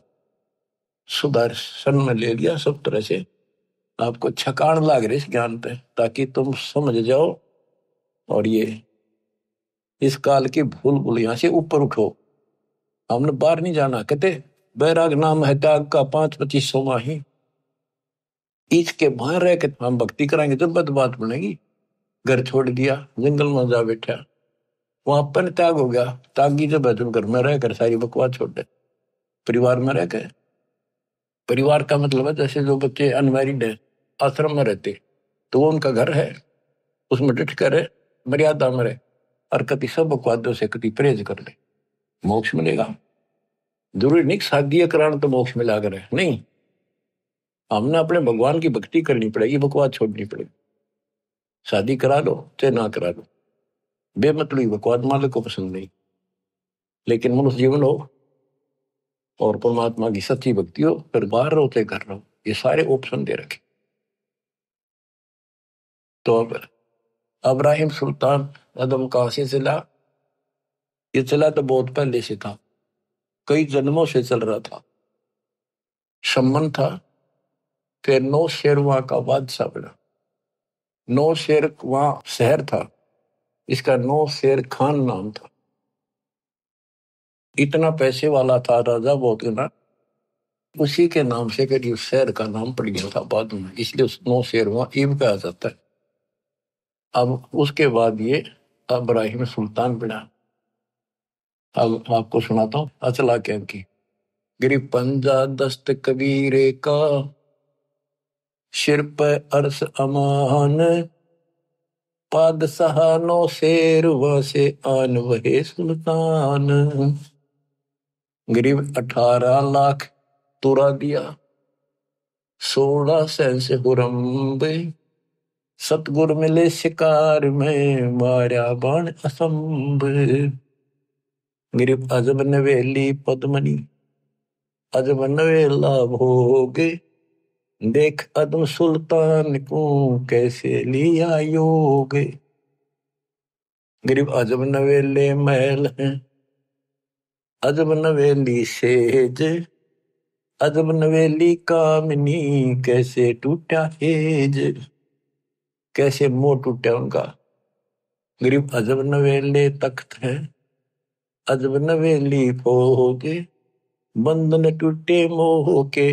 सुदर्शन में ले लिया सब तरह से आपको छकान लाग रही इस ज्ञान पे ताकि तुम समझ जाओ और ये इस काल की भूल भूलिया से ऊपर उठो हमने बाहर नहीं जाना कहते बैराग नाम है त्याग का पांच पच्चीस सौ माही इसके बाहर रह के हम भक्ति कराएंगे तो बद बात बनेगी घर छोड़ दिया जंगल में जा बैठा वहां पर त्याग हो गया त्यागी तो बैठ घर में रहकर सारी बकवास छोड़ दे परिवार में रहकर परिवार का मतलब है जैसे जो बच्चे अनमेरिड है आश्रम में रहते तो वो उनका घर है उसमें डट कर रहे मर्यादा में रहे और कति सब बकवादों से कति परहेज कर ले मोक्ष मिलेगा जरूरी नहीं शादी करान तो मोक्ष मिला कर नहीं हमने अपने भगवान की भक्ति करनी पड़ेगी बकवास छोड़नी पड़ेगी शादी करा लो चाहे ना करा लो बेमतलबी बकवाद मालिक को पसंद नहीं लेकिन मनुष्य जीवन हो और परमात्मा की सच्ची भक्ति हो फिर बाहर रहो तय कर रहो ये सारे ऑप्शन दे रखे तो अब अब्राहिम सुल्तान अदम से चला ये चला तो बहुत पहले से था कई जन्मों से चल रहा था सम्मन था फिर नौ शेर वहां का बादशाह बना नौ शेर वहां शहर था इसका नौ शेर खान नाम था इतना पैसे वाला था राजा बहुत ना उसी के नाम से फिर उस शहर का नाम पड़ गया था बाद में इसलिए उस नौ शेर वहां ईब कहा जाता है अब उसके बाद ये अब्राहिम सुल्तान बना अब आपको सुनाता हूँ अचला कैम की गिरी पंजा दस्त कबीरे का सिर पर अमान पद सहनो शेर व से आन वहे सुल्तान गरीब अठारह लाख तुरा दिया सोलह सैन से हुरम्बे सतगुर मिले शिकार में मारा बाण असंभ गरीब अजब नवेली पद्मनी अजब नवेला भोगे देख अदम सुल्तान को कैसे लिया योग गरीब अजब नवेले महल है अजब नवेली सेज अजब नवेली कामनी कैसे टूटा हेज कैसे मोह टूटा उनका गरीब अजब नवेले तख्त है अजब नवेली फोगे बंधन टूटे मोह के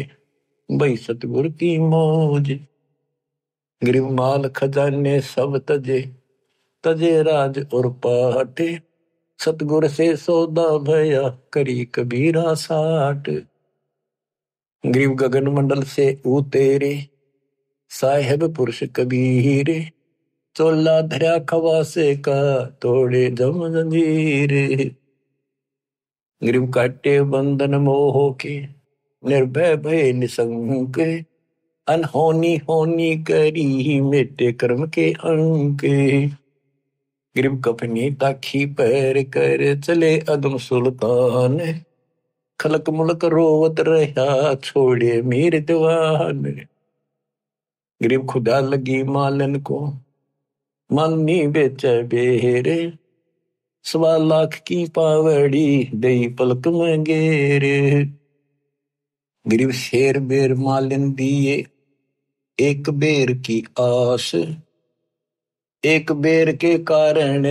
बई सतगुर की मौज गरीब खजाने सब तजे तजे राज और पाटे सतगुर से सौदा भया करी कबीरा साठ गरीब गगन मंडल से उतेरे साहेब पुरुष कबीरे चोला धरा खवासे का तोड़े जम जंजीर गरीब काटे बंधन मोह के निर्भय भय निसंक अनहोनी होनी करी मेटे कर्म के अंक गिरब कपनी ताखी पैर कर चले अदम सुल्तान खलक मुलक रोवत रहा छोड़े मेरे दीवान गरीब खुदा लगी मालन को मालनी बेच बेरे सवा लाख की पावड़ी दई पलक मंगेरे गिरव शेर बेर मालिन दिए एक बेर की आस एक बेर के कारण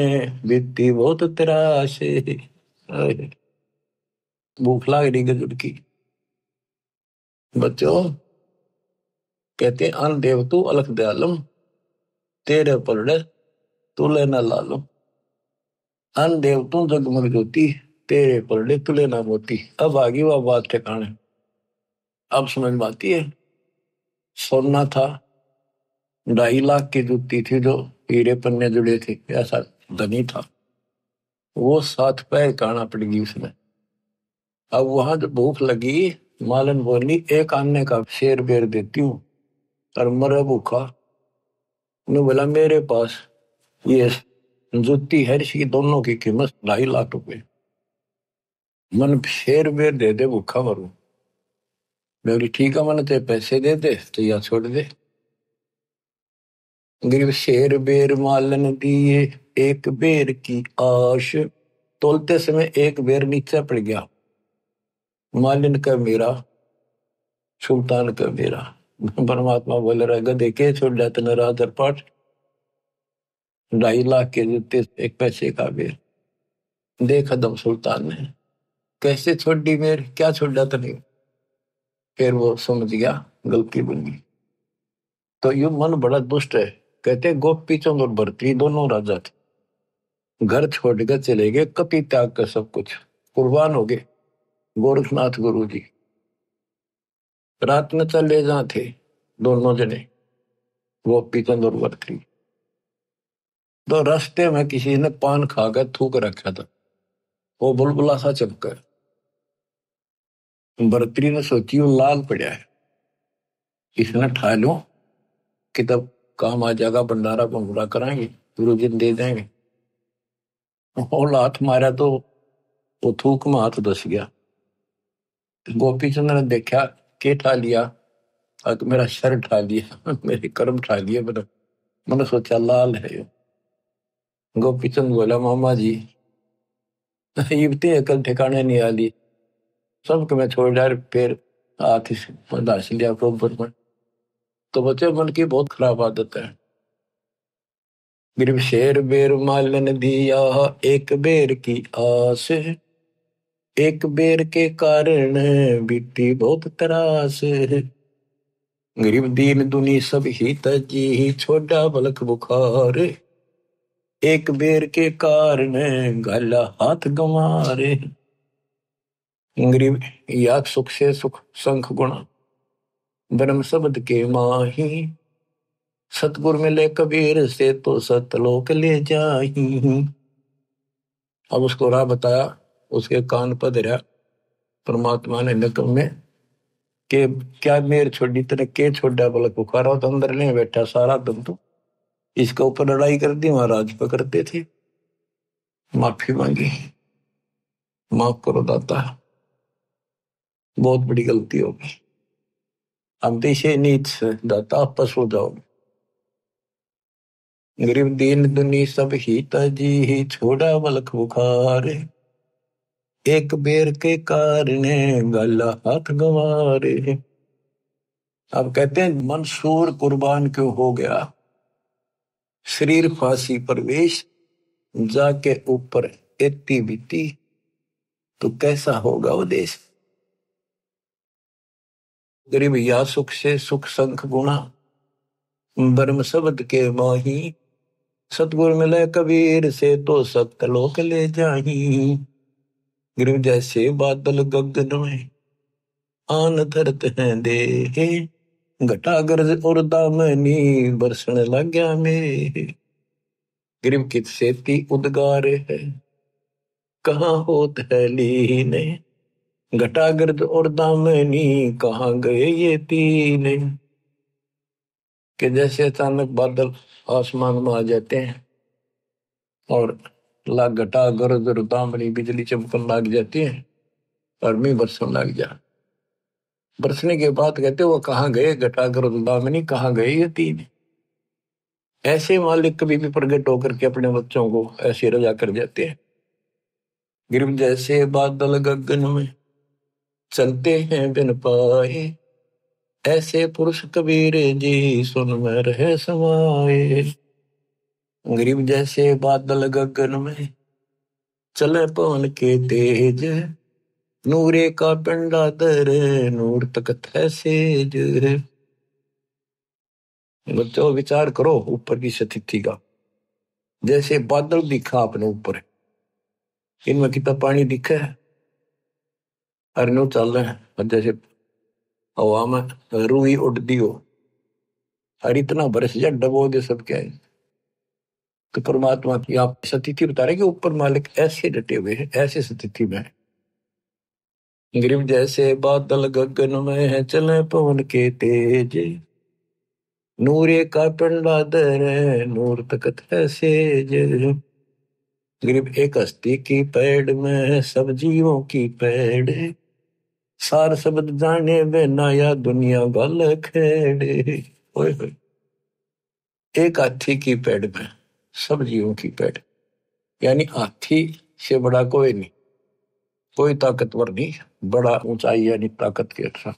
बीती बहुत त्रास भूख लग रही गजुड़ की बच्चों कहते अन देव तू अलख दयालम तेरे पर तुले न लालम अन देव तू जगमग ज्योति तेरे पर तुले न मोती अब आगे वह बात ठिकाने अब समझ में आती है सोना था ढाई लाख की जूती थी जो हीरे पन्ने जुड़े थे ऐसा धनी था वो साथ पैर पड़ गई उसने अब वहां जब भूख लगी मालन बोली एक आने का शेर बेर देती हूँ और मर भूखा ने बोला मेरे पास ये जुत्ती है ऋषि दोनों की कीमत ढाई लाख रुपए मन शेर बेर दे दे भूखा मरू मैं बोली ठीक है मैंने तेरे पैसे दे दे तो या छोड़ दे गिर शेर बेर मालन दिए एक बेर की आश तोलते समय एक बेर नीचे पड़ गया मालिन का मेरा सुल्तान का मेरा परमात्मा बोल रहा है गदे के छोड़ जाते नाराज पाठ ढाई लाख के देते एक पैसे का बेर देखा दम सुल्तान ने कैसे छोड़ दी मेर क्या छोड़ जाता नहीं फिर वो समझ गया गलती बन गई तो यु मन बड़ा दुष्ट है कहते गोपी चंद और भरती दोनों राजा थे घर छोड़कर चले गए कपि त्याग कर सब कुछ कुर्बान हो गए गोरखनाथ गुरु जी रात में चले जा थे दोनों जने गोपी चंद और भरतरी तो रास्ते में किसी ने पान खाकर थूक रखा था वो बुलबुला सा चमका बरतरी ने सोची वो लाल पड़ा है इसने ठा लो कि तब काम आ जाएगा भंडारा भंगूरा करेंगे गुरु जी दे देंगे और लाथ मारा तो वो थूक में हाथ गया गोपी चंद ने देखा के ठा लिया अग मेरा शर ठा लिया मेरे कर्म ठा लिए मैंने मैंने सोचा लाल है गोपी चंद बोला मामा जी युवती अकल तो ठिकाने नहीं आ ली सबके मैं छोड़ डाल फिर आती बर्दाश्त लिया ऊपर पर तो बच्चे मन की बहुत खराब आदत है गिर शेर बेर मालन दिया एक बेर की आस एक बेर के कारण बिट्टी बहुत त्रास गरीब दीन दुनी सब ही ती ही छोटा बलक बुखार एक बेर के कारण गला हाथ गंवारे गरीब या सुख से सुख संख गुण ब्रह्म शब्द के माही सतगुर मिले कबीर से तो सतलोक ले जाही अब उसको राह बताया उसके कान पर धरा परमात्मा ने नकल में के क्या मेर छोड़ी तेरे के छोड़ा बोले पुकार तो अंदर ले बैठा सारा दम तो इसके ऊपर लड़ाई कर दी राज पकड़ते थे माफी मांगी माफ करो दाता बहुत बड़ी गलती होगी अब दिशे नीच तो दाता आपस हो जाओगे गरीब दीन दुनी सब हिता जी ही छोड़ा बलख बुखार एक बेर के कारण गला हाथ गवार अब कहते हैं मंसूर कुर्बान क्यों हो गया शरीर फांसी प्रवेश जाके ऊपर एती बीती तो कैसा होगा वो देश गरीब या सुख से सुख संख गुणा ब्रह्म शब्द के माही सतगुर मिले कबीर से तो सत्य लोक ले जाही गरीब जैसे बादल गगन में आन धरत है दे घटा गर्ज और दामनी बरसण गया मेरे गरीब कित सेती उद्गार है कहा होत है लीने घटागर्द और दामनी कहा गए ये तीन कि जैसे अचानक बादल आसमान में आ जाते हैं और ला घटा गर्द और दामनी बिजली चमकन लग जाती है और मी बरसन लग जा बरसने के बाद कहते वो कहा गए घटा गर्द दामनी कहा गए ये तीन ऐसे मालिक कभी भी प्रगट होकर के अपने बच्चों को ऐसे रजा कर जाते हैं गिर जैसे बादल गगन में चलते हैं बिन पाए ऐसे पुरुष कबीर जी सुन में रहे समाए गरीब जैसे बादल गगन में चले पवन के तेज नूरे का पिंडा दर नूर तक है सेज बच्चों विचार करो ऊपर की स्थिति का जैसे बादल दिखा अपने ऊपर इनमें कितना पानी दिखा है Arnu ਚੱਲ जैसे हवा में रूई उड़ती हो और इतना बरस जा डबोगे सब क्या है तो परमात्मा की आप स्थिति बता रहे कि ऊपर मालिक ऐसे डटे हुए हैं ऐसे स्थिति में गरीब जैसे बादल गगन में है चले पवन के तेज नूरे का पिंडा दर नूर तकत है सेज गिरिव एक हस्ती की पेड़ में सब जीवों की पेड़ सार ਸ਼ਬਦ जाने ਵੇ ਨਾ दुनिया बल खेड़े ਖੇੜੇ ਓਏ एक हाथी की पेड़ में सब जीवों की पेड़ यानी हाथी से बड़ा कोई नहीं कोई ताकतवर नहीं बड़ा ऊंचाई यानी ताकत के अच्छा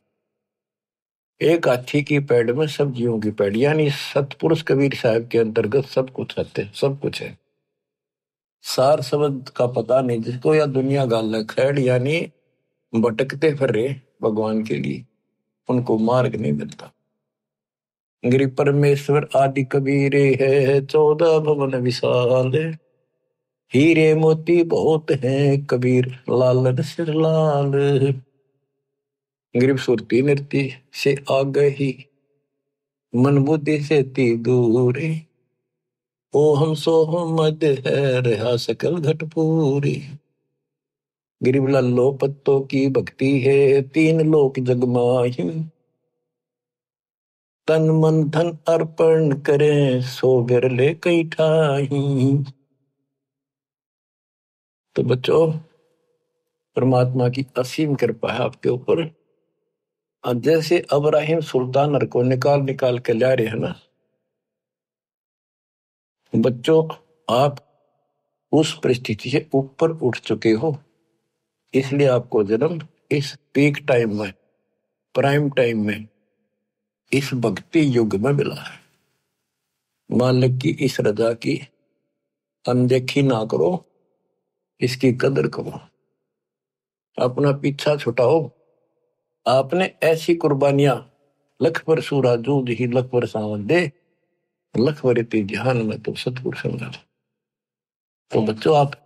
एक हाथी की पेड़ में सब जीवों की पेड़ यानी सतपुरुष कबीर साहब के अंतर्गत सब कुछ आते सब कुछ है सार सबद का पता नहीं जिसको या दुनिया गाल खेड़ यानी भटकते फिर रहे भगवान के लिए उनको मार्ग नहीं मिलता गिरी परमेश्वर आदि कबीरे है चौदह भवन विशाल हीरे मोती बहुत हैं कबीर लालन सिर लाल गिरिप सुरती नृत्य से आ गई मन बुद्धि से ती दूरी ओ हम सो मध्य है रहा सकल घट पूरी गिरिवलो लल्लो पत्तों की भक्ति है तीन लोक जगमाही तन मन धन अर्पण करें सो घर ले कई ठाही तो बच्चों परमात्मा की असीम कृपा है आपके ऊपर जैसे अब्राहिम सुल्तान को निकाल निकाल के ला रहे हैं ना बच्चों आप उस परिस्थिति से ऊपर उठ चुके हो इसलिए आपको जन्म इस पीक टाइम में प्राइम टाइम में इस भक्ति युग में मिला है मालिक की इस रजा की अनदेखी ना करो इसकी कदर करो अपना पीछा छुटाओ आपने ऐसी कुर्बानियां लख पर सूरा जू ही लख पर सावन दे लख पर ध्यान में तो सतपुरुष समझा तो बच्चों आप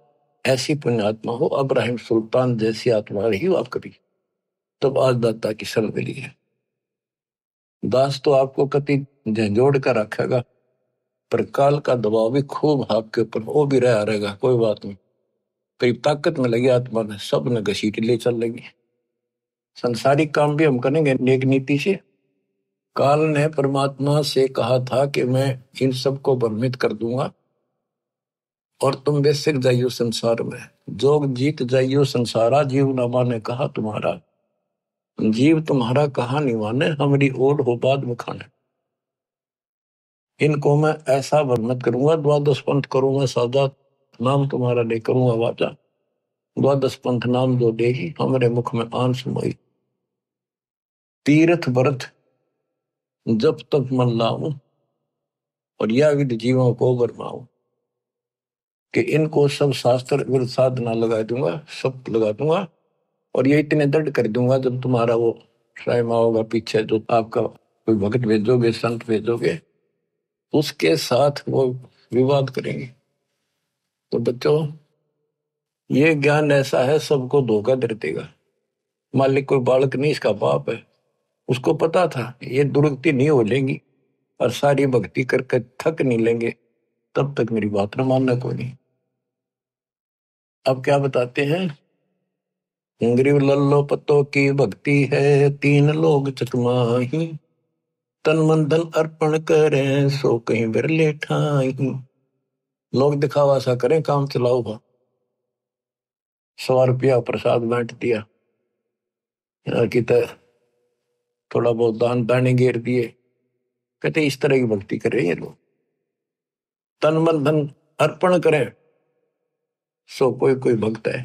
ऐसी पुण्यात्मा हो अब्राहिम सुल्तान जैसी आत्मा रही हो आप कभी तब आज दाता की शरण मिली है दास तो आपको कति झंझोड़ कर रखेगा पर काल का दबाव भी खूब आपके ऊपर वो भी रहा रहेगा कोई बात नहीं करीब ताकत में लगी आत्मा ने सब ने घसीट ले चल लगी संसारिक काम भी हम करेंगे नेक नीति से काल ने परमात्मा से कहा था कि मैं इन सबको भ्रमित कर दूंगा और तुम बेसिक जाइयो संसार में जोग जीत जाइयो संसारा जीव नामा ने कहा तुम्हारा जीव तुम्हारा कहा निवाने हमारी ओर हो बाद में खाने इनको मैं ऐसा वर्णित करूंगा द्वादश पंथ करूंगा सादा नाम तुम्हारा ले करूंगा वाचा द्वादश पंथ नाम जो देगी हमारे मुख में आन सुमोई तीर्थ व्रत जब तक मन लाऊ और यह विध जीवों को गरमाऊ कि इनको सब शास्त्र विरुद्ध साधना लगा दूंगा सब लगा दूंगा और ये इतने दृढ़ कर दूंगा जब तुम्हारा वो श्रायमा होगा पीछे जो आपका कोई भगत भेजोगे संत भेजोगे उसके साथ वो विवाद करेंगे तो बच्चों ये ज्ञान ऐसा है सबको धोखा दे देगा मालिक कोई बालक नहीं इसका पाप है उसको पता था ये दुर्गति नहीं हो लेंगी और सारी भक्ति करके थक नहीं लेंगे तब तक मेरी बात न मानना कोई नहीं अब क्या बताते हैं ग्रीव लल्लो पत्तो की भक्ति है तीन लोग चकमाही तन मन धन अर्पण करें सो कहीं बिरले ठाही लोग दिखावा सा करें काम चलाओ भा सौ रुपया प्रसाद बांट दिया कि थोड़ा बहुत दान दाने घेर दिए कहते इस तरह की भक्ति करें ये लोग तन मन धन अर्पण करें सो कोई कोई भक्त है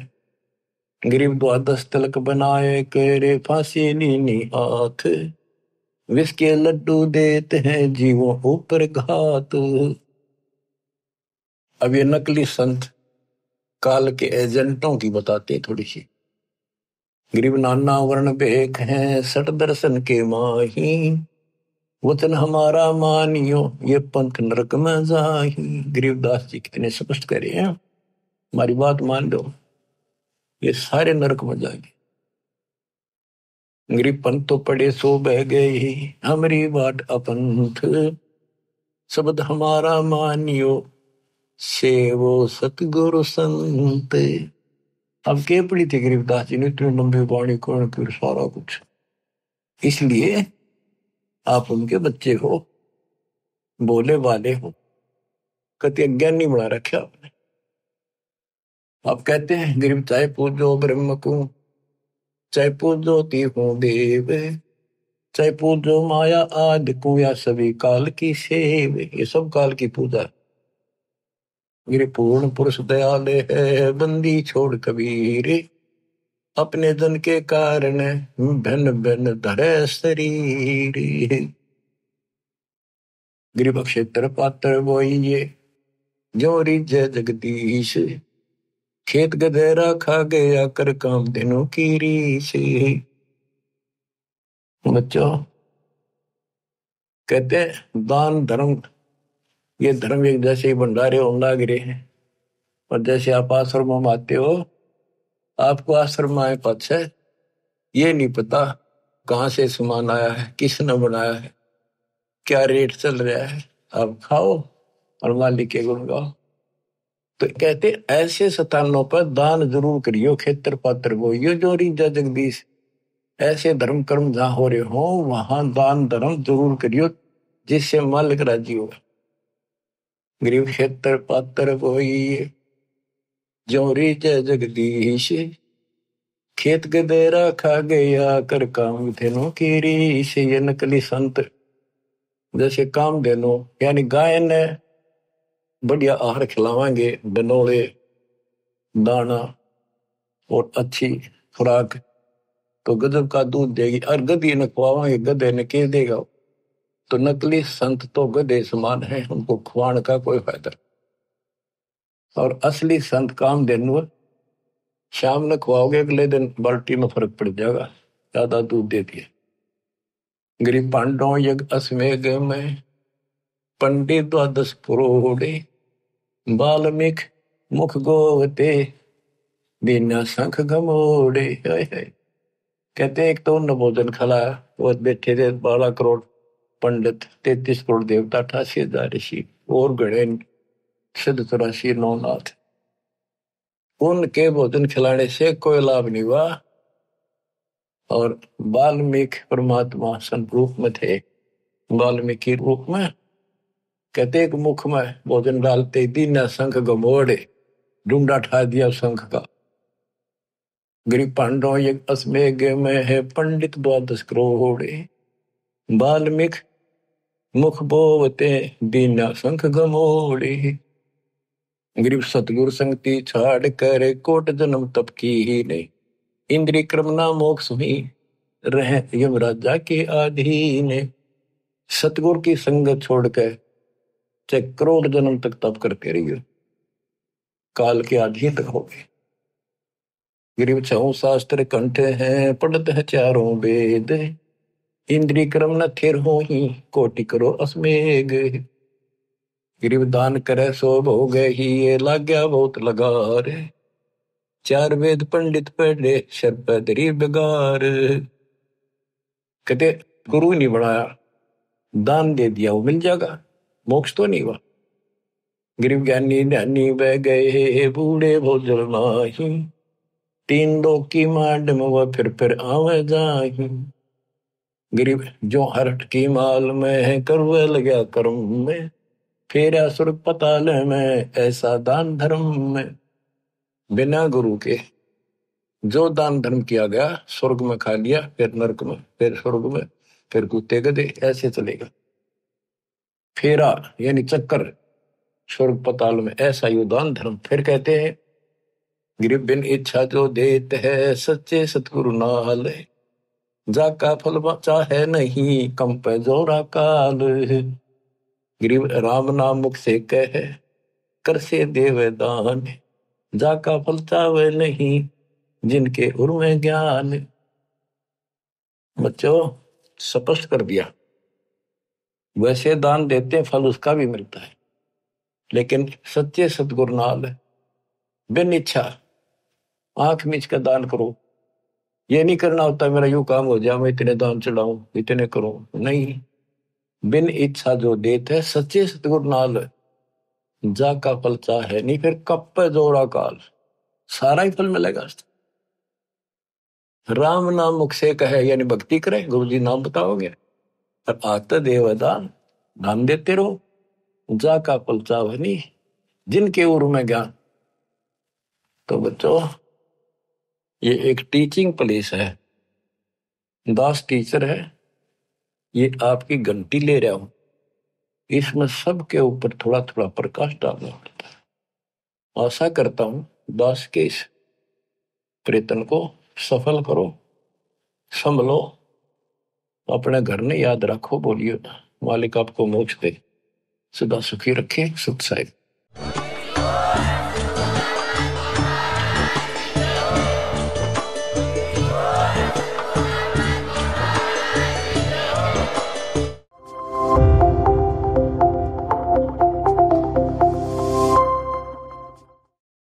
गरीब द्वादश तिलक बनाए करे फांसी नी हाथ विस्के लड्डू देते हैं जीवो ऊपर घात अब ये नकली संत काल के एजेंटों की बताते हैं थोड़ी सी गरीब नाना वर्ण बेख है सट दर्शन के माही वतन हमारा मानियो ये पंथ नरक में जाही गरीबदास जी कितने स्पष्ट करे हैं हमारी बात मान लो ये सारे नरक में जाएंगे गरीब पंथ तो पड़े सो बह गए ही हमारी बात अपंथ शब्द हमारा मानियो से वो सतगुरु संत अब के पड़ी थी गरीबदास जी ने इतनी लंबी वाणी कर्ण की सारा कुछ इसलिए आप उनके बच्चे हो बोले वाले हो कति अज्ञान नहीं बना रखे आपने आप कहते हैं ग्रीम चाहे पूजो ब्रह्म को चाहे पूजो तीर्थों देव चाहे पूजो माया आदि को या सभी काल की सेव ये सब काल की पूजा गिर पूर्ण पुरुष दयाल है बंदी छोड़ कबीर अपने जन के कारण भिन्न भिन्न धरे शरीर गिरिभ क्षेत्र पात्र वो ये जो रिज जगदीश खेत गधेरा खा गया कर काम दिनों की रीछ बच्चों कहते हैं दान धर्म ये धर्म एक जैसे ही भंडारे उमला गिरे हैं और जैसे आप आश्रम में आते हो आपको आश्रम में आए पक्ष है ये नहीं पता कहाँ से सामान आया है किसने बनाया है क्या रेट चल रहा है आप खाओ और मालिक के गुण गाओ तो कहते ऐसे स्थानों पर दान जरूर करियो खेत्र पात्र को यो जो रीजा जगदीश ऐसे धर्म कर्म जहां हो रहे हो वहां दान धर्म जरूर करियो जिससे मालिक राजी हो गरीब क्षेत्र पात्र कोई जोरी रीज जगदीश खेत गदेरा खा गया कर काम थेनो केरी इसे ये नकली संत जैसे काम देनो यानी गायन है बढ़िया आहार खिलावे बिनौले दाना और अच्छी खुराक तो गजब का दूध देगी और गधे ने खुआवाएंगे गधे ने के देगा तो नकली संत तो गधे समान है उनको खुआने का कोई फायदा और असली संत काम देने शाम ने खुआओगे अगले दिन बाल्टी में फर्क पड़ जाएगा ज्यादा दूध दे दिए गरीब पांडव यज्ञ अश्वेघ में पंडित द्वादश करोड़े बाल्मिक मुख गोवते बिना शंख गमोड़े कहते एक तो उन भोजन खलाया बैठे थे बारह करोड़ पंडित तेतीस करोड़ देवता अठासी हजार ऋषि और गणे सिद्ध चौरासी नौ नाथ उनके भोजन खिलाने से कोई लाभ नहीं हुआ और वाल्मीकि परमात्मा संत रूप में थे वाल्मीकि रूप में कहते एक मुख में भोजन डालते दीन संख गमोड़े डूडा ठा दिया शंख का गरीब पांडव ये अस्मेघ में है पंडित द्वादश करोड़े बाल्मिक मुख बोवते दीना संख गमोड़े गरीब सतगुर संगति छाड़ कर कोट जन्म तप की ही नहीं इंद्री क्रम ना मोक्ष ही रहे यमराजा के आधी ने सतगुर की संगत छोड़कर चाहे करोड़ जन्म तक तप करते रहिए काल के आधीन रहोगे गिरिव छो शास्त्र कंठ है पढ़त है चारों वेद इंद्री क्रम न थिर हो ही कोटि करो असमेग गिरिव दान करे सो भोग ही ये लाग्या बहुत लगार चार वेद पंडित पढ़े शरपद बेगार कते गुरु नहीं बनाया दान दे दिया वो मिल जाएगा मोक्ष तो नहीं हुआ गरीब ज्ञानी ज्ञानी बह गए बूढ़े भोजल माही तीन लोग की मांड में वह फिर फिर आवे जाही गरीब जो हरट की माल में है करवे लगा कर्म में फिर असुर पताल में ऐसा दान धर्म में बिना गुरु के जो दान धर्म किया गया स्वर्ग में खा लिया फिर नरक में फिर स्वर्ग में फिर कुत्ते गदे ऐसे चलेगा फेरा यानी चक्कर स्वर्ग पताल में ऐसा योदान धर्म फिर कहते हैं गिर बिन इच्छा जो देत है सच्चे सतगुरु नाल जा का फल बचा है नहीं कम पे जोरा काल गरीब राम नाम मुख से कह कर से देव दान जा का फल चावे नहीं जिनके उर्वे ज्ञान बच्चों स्पष्ट कर दिया वैसे दान देते फल उसका भी मिलता है लेकिन सच्चे सतगुरु नाल बिन इच्छा आंख मिच का दान करो ये नहीं करना होता मेरा यू काम हो जाए मैं इतने दान चढ़ाऊं इतने करो नहीं बिन इच्छा जो देते है सच्चे सतगुरु नाल जा का फल चाहे नहीं फिर कप जोड़ा काल सारा ही फल मिलेगा राम नाम मुख से कहे यानी भक्ति करे गुरु जी नाम बताओगे तपात देवता ध्यान देते रहो जा का पलचा भनी जिनके उर् में ज्ञान तो बच्चों ये एक टीचिंग प्लेस है दास टीचर है ये आपकी घंटी ले रहा हूं इसमें सबके ऊपर थोड़ा थोड़ा प्रकाश डालना पड़ता है आशा करता हूं दास के इस प्रयत्न को सफल करो संभलो तो अपने घर ने याद रखो बोलियो मालिक आपको मोक्ष दे सदा सुखी रखे सुख साहिब